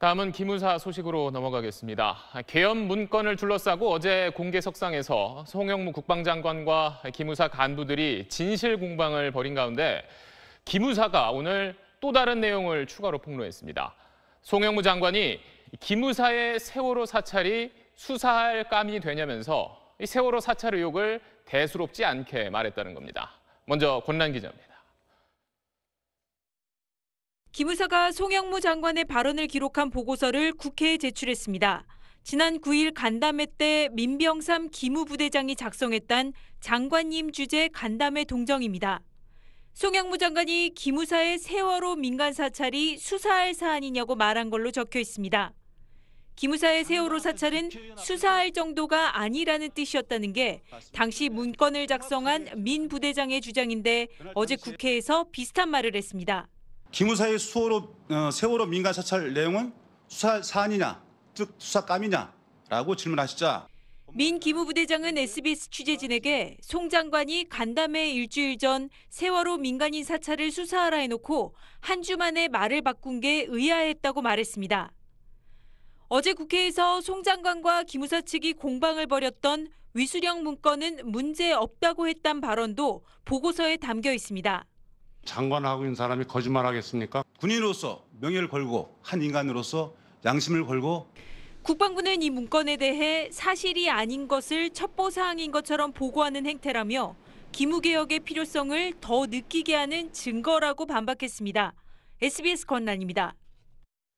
다음은 기무사 소식으로 넘어가겠습니다. 계엄 문건을 둘러싸고 어제 공개 석상에서 송영무 국방장관과 기무사 간부들이 진실 공방을 벌인 가운데 기무사가 오늘 또 다른 내용을 추가로 폭로했습니다. 송영무 장관이 기무사의 세월호 사찰이 수사할 까이 되냐면서 세월호 사찰 의혹을 대수롭지 않게 말했다는 겁니다. 먼저 권란 기자입니다. 기무사가 송영무 장관의 발언을 기록한 보고서를 국회에 제출했습니다. 지난 9일 간담회 때 민병삼 기무부대장이 작성했던 장관님 주재 간담회 동정입니다. 송영무 장관이 기무사의 세월호 민간 사찰이 수사할 사안이냐고 말한 걸로 적혀 있습니다. 기무사의 세월호 사찰은 수사할 정도가 아니라는 뜻이었다는 게 당시 문건을 작성한 민 부대장의 주장인데 어제 국회에서 비슷한 말을 했습니다. 기무사의 수호로, 어, 세월호 민간 사찰 내용은 수사 사안이냐, 즉 수사감이냐라고 질문하시자 민 기무부대장은 SBS 취재진에게 송 장관이 간담회 일주일 전 세월호 민간인 사찰을 수사하라 해놓고 한 주 만에 말을 바꾼 게 의아했다고 말했습니다. 어제 국회에서 송 장관과 기무사 측이 공방을 벌였던 위수령 문건은 문제 없다고 했단 발언도 보고서에 담겨 있습니다. 장관하고 있는 사람이 거짓말하겠습니까? 군인으로서 명예를 걸고 한 인간으로서 양심을 걸고 국방부는 이 문건에 대해 사실이 아닌 것을 첩보사항인 것처럼 보고하는 행태라며 기무개혁의 필요성을 더 느끼게 하는 증거라고 반박했습니다. SBS 권란입니다.